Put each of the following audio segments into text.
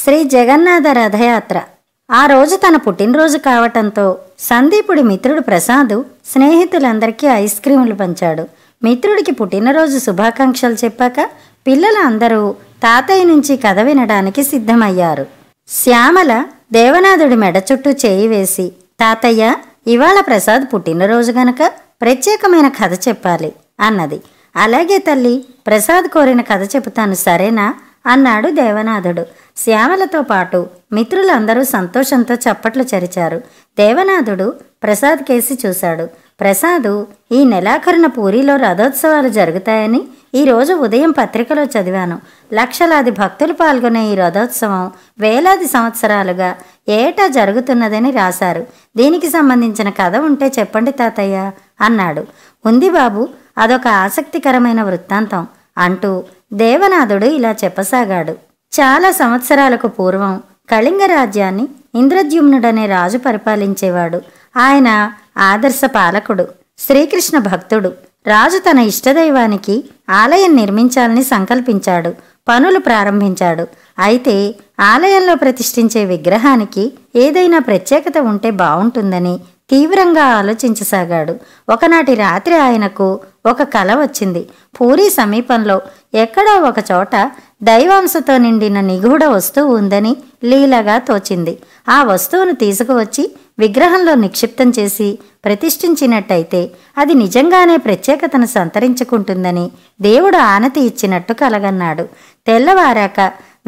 శ్రీ జగన్నాథ రథయాత్ర ఆ రోజు తన పుట్టినరోజు కావటంతో సందీపుడి మిత్రుడు ప్రసాద్ స్నేహితులందరికీ ఐస్ క్రీములు పంచాడు మిత్రుడికి పుట్టినరోజు శుభాకాంక్షలు చెప్పాక పిల్లలు అందరూ తాతయ్య నుంచి కథ వినడానికి సిద్ధమయ్యారు శ్యామల దేవనాథుడి మెడ చుట్టూ చేయి వేసి తాతయ్య ఇవాళ ప్రసాద్ పుట్టినరోజు గనక ప్రత్యేకమైన కథ చెప్పాలి అన్నది అలాగే తల్లి ప్రసాద్ కోరిన కథ చెబుతాను సరేనా అన్నాడు దేవనాథుడు శ్యామలతో పాటు మిత్రులందరూ సంతోషంతో చప్పట్లు చరిచారు దేవనాథుడు ప్రసాద్ కేసి చూశాడు ప్రసాదు ఈ నెలాఖరున పూరిలో రథోత్సవాలు జరుగుతాయని ఈరోజు ఉదయం పత్రికలో చదివాను లక్షలాది భక్తులు పాల్గొనే ఈ రథోత్సవం వేలాది సంవత్సరాలుగా ఏటా జరుగుతున్నదని రాశారు దీనికి సంబంధించిన కథ ఉంటే చెప్పండి తాతయ్య అన్నాడు ఉంది బాబు అదొక ఆసక్తికరమైన వృత్తాంతం అంటూ దేవనాథుడు ఇలా చెప్పసాగాడు చాలా సంవత్సరాలకు పూర్వం కళింగ రాజ్యాన్ని ఇంద్రద్యుమ్నుడనే రాజు పరిపాలించేవాడు ఆయన ఆదర్శ పాలకుడు శ్రీకృష్ణ భక్తుడు రాజు తన ఇష్టదైవానికి ఆలయం నిర్మించాలని సంకల్పించాడు పనులు ప్రారంభించాడు అయితే ఆలయంలో ప్రతిష్ఠించే విగ్రహానికి ఏదైనా ప్రత్యేకత ఉంటే బాగుంటుందని తీవ్రంగా ఆలోచించసాగాడు ఒకనాటి రాత్రి ఆయనకు ఒక కల వచ్చింది పూరి సమీపంలో ఎక్కడో ఒక చోట దైవాంశతో నిండిన నిగూఢ వస్తువు ఉందని లీలగా తోచింది ఆ వస్తువును తీసుకువచ్చి విగ్రహంలో నిక్షిప్తం చేసి ప్రతిష్ఠించినట్టయితే అది నిజంగానే ప్రత్యేకతను సంతరించుకుంటుందని దేవుడు ఆనతి ఇచ్చినట్టు కలగన్నాడు తెల్లవారాక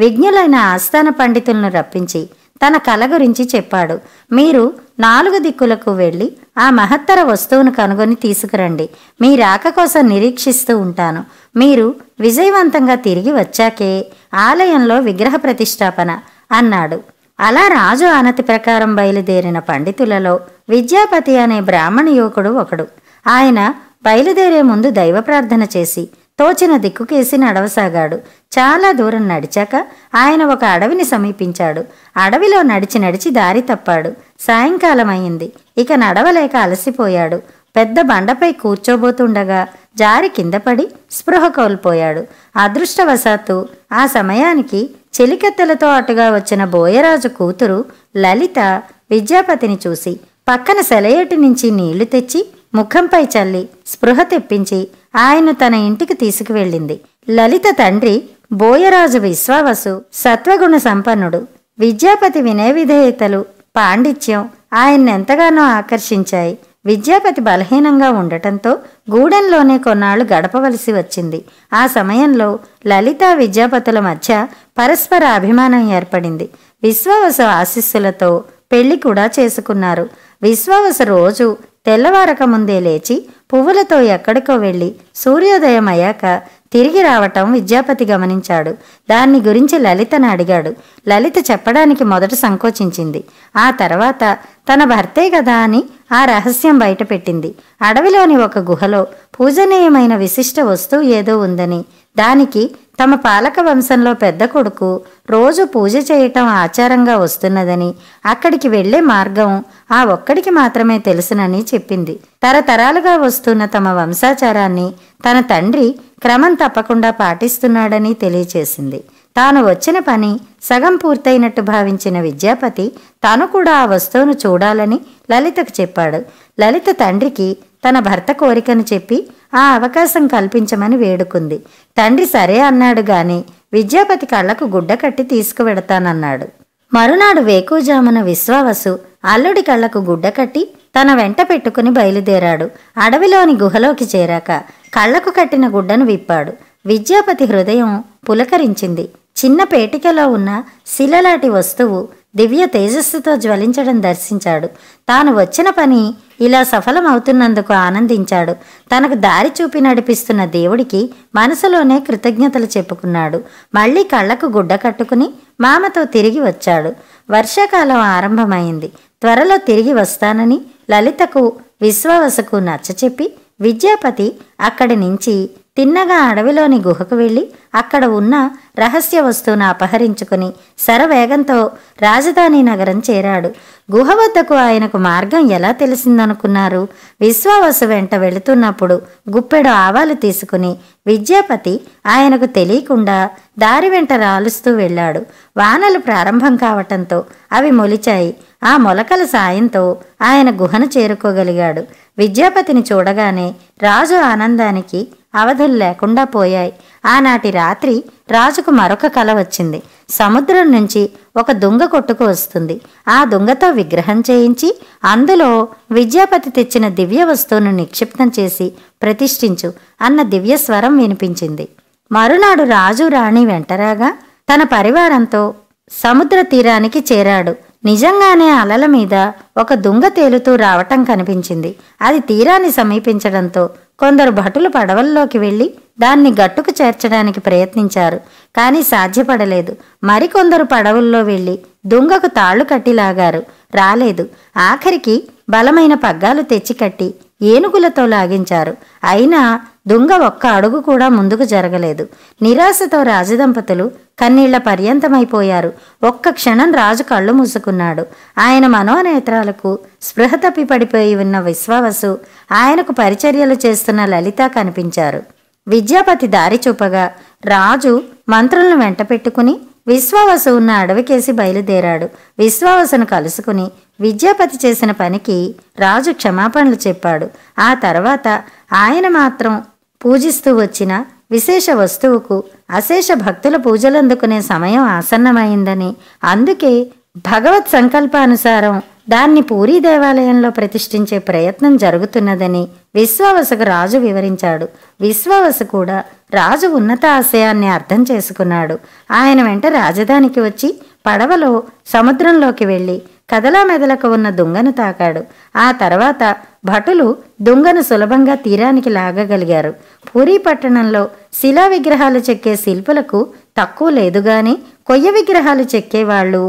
విజ్ఞులైన ఆస్థాన పండితులను రప్పించి తన కల గురించి చెప్పాడు మీరు నాలుగు దిక్కులకు వెళ్ళి ఆ మహత్తర వస్తువును కనుగొని తీసుకురండి మీ రాక కోసం నిరీక్షిస్తూ ఉంటాను మీరు విజయవంతంగా తిరిగి వచ్చాకే ఆలయంలో విగ్రహ ప్రతిష్టాపన అన్నాడు అలా రాజు ఆనతి ప్రకారం బయలుదేరిన పండితులలో విద్యాపతి అనే బ్రాహ్మణ యువకుడు ఒకడు ఆయన బయలుదేరే ముందు దైవ ప్రార్థన చేసి తోచిన దిక్కుకేసి నడవసాగాడు చాలా దూరం నడిచాక ఆయన ఒక అడవిని సమీపించాడు అడవిలో నడిచి నడిచి దారి తప్పాడు సాయంకాలం అయింది ఇక నడవలేక అలసిపోయాడు పెద్ద బండపై కూర్చోబోతుండగా జారి కిందపడి స్పృహ కోల్పోయాడు అదృష్టవశాత్తు ఆ సమయానికి చెలికత్తెలతో అటుగా వచ్చిన బోయరాజు కూతురు లలిత విద్యాపతిని చూసి పక్కన సెలయేటి నుంచి నీళ్లు తెచ్చి ముఖంపై చల్లి స్పృహ తెప్పించి ఆయన తన ఇంటికి తీసుకువెళ్ళింది లలిత తండ్రి బోయరాజు విశ్వావసు సత్వగుణ సంపన్నుడు విద్యాపతి వినయ విధేయతలు పాండిత్యం ఆయన్నెంతగానో ఆకర్షించాయి విద్యాపతి బలహీనంగా ఉండటంతో గూడెంలోనే కొన్నాళ్లు గడపవలసి వచ్చింది ఆ సమయంలో లలిత విద్యాపతుల మధ్య పరస్పర అభిమానం ఏర్పడింది విశ్వావస ఆశీస్సులతో పెళ్లి కూడా చేసుకున్నారు విశ్వావస రోజు తెల్లవారక ముందే లేచి పువ్వులతో ఎక్కడికో వెళ్ళి సూర్యోదయం అయ్యాక తిరిగి రావటం విద్యాపతి గమనించాడు దాన్ని గురించి లలితను అడిగాడు లలిత చెప్పడానికి మొదట సంకోచించింది ఆ తర్వాత తన భర్తే కదా అని ఆ రహస్యం బయటపెట్టింది అడవిలోని ఒక గుహలో పూజనీయమైన విశిష్ట వస్తువు ఏదో ఉందని దానికి తమ పాలక వంశంలో పెద్ద కొడుకు రోజు పూజ చేయటం ఆచారంగా వస్తున్నదని అక్కడికి వెళ్లే మార్గం ఆ ఒక్కడికి మాత్రమే తెలుసునని చెప్పింది తరతరాలుగా వస్తున్న తమ వంశాచారాన్ని తన తండ్రి క్రమం తప్పకుండా పాటిస్తున్నాడని తెలియచేసింది తాను వచ్చిన పని సగం పూర్తయినట్టు భావించిన విద్యాపతి తాను కూడా ఆ వస్తువును చూడాలని లలితకు చెప్పాడు లలిత తండ్రికి తన భర్త కోరికను చెప్పి ఆ అవకాశం కల్పించమని వేడుకుంది తండ్రి సరే అన్నాడు గాని విద్యాపతి కళ్లకు గుడ్డ కట్టి తీసుకువెడతానన్నాడు మరునాడు వేకుజామున విశ్వావసు అల్లుడి కళ్లకు గుడ్డ కట్టి తన వెంట పెట్టుకుని బయలుదేరాడు అడవిలోని గుహలోకి చేరాక కళ్లకు కట్టిన గుడ్డను విప్పాడు విద్యాపతి హృదయం పులకరించింది చిన్న పేటికలో ఉన్న శిలలాటి వస్తువు దివ్య తేజస్సుతో జ్వలించడం దర్శించాడు తాను వచ్చిన పని ఇలా సఫలమవుతున్నందుకు ఆనందించాడు తనకు దారి చూపి నడిపిస్తున్న దేవుడికి మనసులోనే కృతజ్ఞతలు చెప్పుకున్నాడు మళ్ళీ కళ్ళకు గుడ్డ కట్టుకుని మామతో తిరిగి వచ్చాడు వర్షాకాలం ఆరంభమైంది త్వరలో తిరిగి వస్తానని లలితకు విశ్వావసకు నచ్చచెప్పి విద్యాపతి అక్కడి నుంచి తిన్నగా అడవిలోని గుహకు వెళ్ళి అక్కడ ఉన్న రహస్య వస్తువును అపహరించుకుని శరవేగంతో రాజధాని నగరం చేరాడు గుహ వద్దకు ఆయనకు మార్గం ఎలా తెలిసిందనుకున్నారు విశ్వావసు వెంట వెళుతున్నప్పుడు గుప్పెడు ఆవాలు తీసుకుని విద్యాపతి ఆయనకు తెలియకుండా దారి వెంట రాలుస్తూ వెళ్ళాడు వానలు ప్రారంభం కావటంతో అవి మొలిచాయి ఆ మొలకల సాయంతో ఆయన గుహను చేరుకోగలిగాడు విద్యాపతిని చూడగానే రాజు ఆనందానికి అవధులు లేకుండా పోయాయి ఆనాటి రాత్రి రాజుకు మరొక కల వచ్చింది సముద్రం నుంచి ఒక దొంగ కొట్టుకు వస్తుంది ఆ దొంగతో విగ్రహం చేయించి అందులో విద్యాపతి తెచ్చిన దివ్య వస్తువును నిక్షిప్తం చేసి ప్రతిష్ఠించు అన్న దివ్య స్వరం వినిపించింది మరునాడు రాజు రాణి వెంటరాగా తన పరివారంతో సముద్ర తీరానికి చేరాడు నిజంగానే అలల మీద ఒక దుంగ తేలుతూ రావటం కనిపించింది అది తీరాన్ని సమీపించడంతో కొందరు భటులు పడవల్లోకి వెళ్ళి దాన్ని గట్టుకు చేర్చడానికి ప్రయత్నించారు కానీ సాధ్యపడలేదు మరికొందరు పడవుల్లో వెళ్ళి దుంగకు తాళ్లు కట్టిలాగారు రాలేదు ఆఖరికి బలమైన పగ్గాలు తెచ్చికట్టి ఏనుగులతో లాగించారు అయినా దుంగ ఒక్క అడుగు కూడా ముందుకు జరగలేదు నిరాశతో రాజదంపతులు కన్నీళ్ల పర్యంతమైపోయారు ఒక్క క్షణం రాజు కళ్ళు మూసుకున్నాడు ఆయన మనోనేత్రాలకు స్పృహ తప్పి పడిపోయి ఉన్న విశ్వావసు ఆయనకు పరిచర్యలు చేస్తున్న లలిత కనిపించారు విద్యాపతి దారి చూపగా రాజు మంత్రులను వెంట పెట్టుకుని విశ్వావసు ఉన్న అడవికేసి బయలుదేరాడు విశ్వావసును కలుసుకుని విద్యాపతి చేసిన పనికి రాజు క్షమాపణలు చెప్పాడు ఆ తర్వాత ఆయన మాత్రం పూజిస్తూ వచ్చిన విశేష వస్తువుకు అశేష భక్తుల పూజలందుకునే సమయం ఆసన్నమైందని అందుకే భగవత్ సంకల్పానుసారం దాన్ని పూరీ దేవాలయంలో ప్రతిష్ఠించే ప్రయత్నం జరుగుతున్నదని విశ్వావసకు రాజు వివరించాడు విశ్వావసు కూడా రాజు ఉన్నత ఆశయాన్ని అర్థం చేసుకున్నాడు ఆయన వెంట రాజధానికి వచ్చి పడవలో సముద్రంలోకి వెళ్ళి మెదలకు ఉన్న దుంగను తాకాడు ఆ తర్వాత భటులు దుంగను సులభంగా తీరానికి లాగగలిగారు పూరీ పట్టణంలో శిలా విగ్రహాలు చెక్కే శిల్పులకు తక్కువ లేదు గాని కొయ్య విగ్రహాలు చెక్కేవాళ్ళు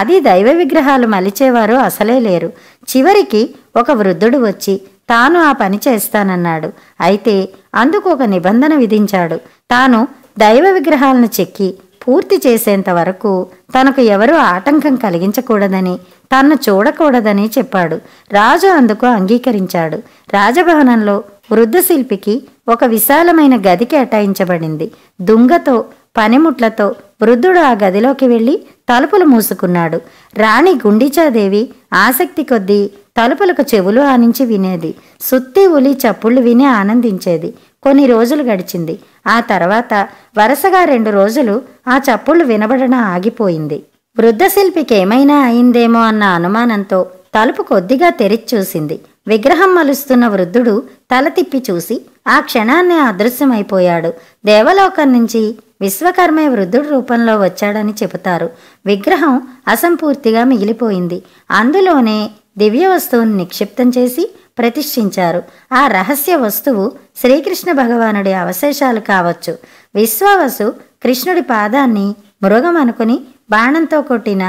అది దైవ విగ్రహాలు మలిచేవారు అసలే లేరు చివరికి ఒక వృద్ధుడు వచ్చి తాను ఆ పని చేస్తానన్నాడు అయితే అందుకు ఒక నిబంధన విధించాడు తాను దైవ విగ్రహాలను చెక్కి పూర్తి చేసేంత వరకు తనకు ఎవరూ ఆటంకం కలిగించకూడదని తన్ను చూడకూడదని చెప్పాడు రాజు అందుకు అంగీకరించాడు రాజభవనంలో వృద్ధశిల్పికి ఒక విశాలమైన గది కేటాయించబడింది దుంగతో పనిముట్లతో వృద్ధుడు ఆ గదిలోకి వెళ్ళి తలుపులు మూసుకున్నాడు రాణి గుండిచాదేవి ఆసక్తి కొద్దీ తలుపులకు చెవులు ఆనించి వినేది సుత్తి ఉలి చప్పుళ్ళు విని ఆనందించేది కొన్ని రోజులు గడిచింది ఆ తర్వాత వరుసగా రెండు రోజులు ఆ చప్పుళ్ళు వినబడన ఆగిపోయింది వృద్ధశిల్పికి ఏమైనా అయిందేమో అన్న అనుమానంతో తలుపు కొద్దిగా తెరిచి చూసింది విగ్రహం మలుస్తున్న వృద్ధుడు తల తిప్పి చూసి ఆ క్షణాన్నే అదృశ్యమైపోయాడు దేవలోకం నుంచి విశ్వకర్మే వృద్ధుడి రూపంలో వచ్చాడని చెబుతారు విగ్రహం అసంపూర్తిగా మిగిలిపోయింది అందులోనే దివ్య వస్తువును నిక్షిప్తం చేసి ప్రతిష్ఠించారు ఆ రహస్య వస్తువు శ్రీకృష్ణ భగవానుడి అవశేషాలు కావచ్చు విశ్వావసు కృష్ణుడి పాదాన్ని మృగం అనుకుని బాణంతో కొట్టిన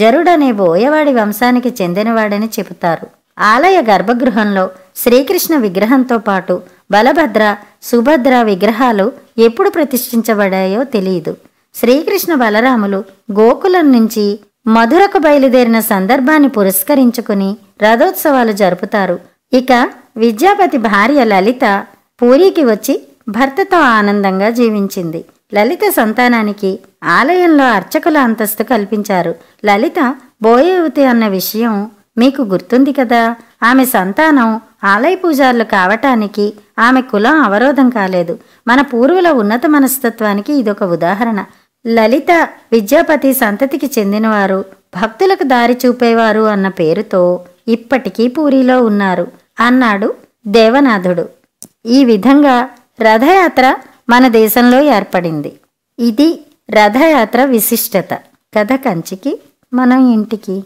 జరుడనే బోయవాడి వంశానికి చెందినవాడని చెబుతారు ఆలయ గర్భగృహంలో శ్రీకృష్ణ విగ్రహంతో పాటు బలభద్ర సుభద్ర విగ్రహాలు ఎప్పుడు ప్రతిష్ఠించబడాయో తెలియదు శ్రీకృష్ణ బలరాములు గోకులం నుంచి మధురకు బయలుదేరిన సందర్భాన్ని పురస్కరించుకుని రథోత్సవాలు జరుపుతారు ఇక విద్యాపతి భార్య లలిత పూరికి వచ్చి భర్తతో ఆనందంగా జీవించింది లలిత సంతానానికి ఆలయంలో అర్చకుల అంతస్తు కల్పించారు లలిత బోయవతి అన్న విషయం మీకు గుర్తుంది కదా ఆమె సంతానం ఆలయ పూజారులు కావటానికి ఆమె కులం అవరోధం కాలేదు మన పూర్వుల ఉన్నత మనస్తత్వానికి ఇదొక ఉదాహరణ లలిత విద్యాపతి సంతతికి చెందినవారు భక్తులకు దారి చూపేవారు అన్న పేరుతో ఇప్పటికీ పూరిలో ఉన్నారు అన్నాడు దేవనాథుడు ఈ విధంగా రథయాత్ర మన దేశంలో ఏర్పడింది ఇది రథయాత్ర విశిష్టత కథ కంచికి మనం ఇంటికి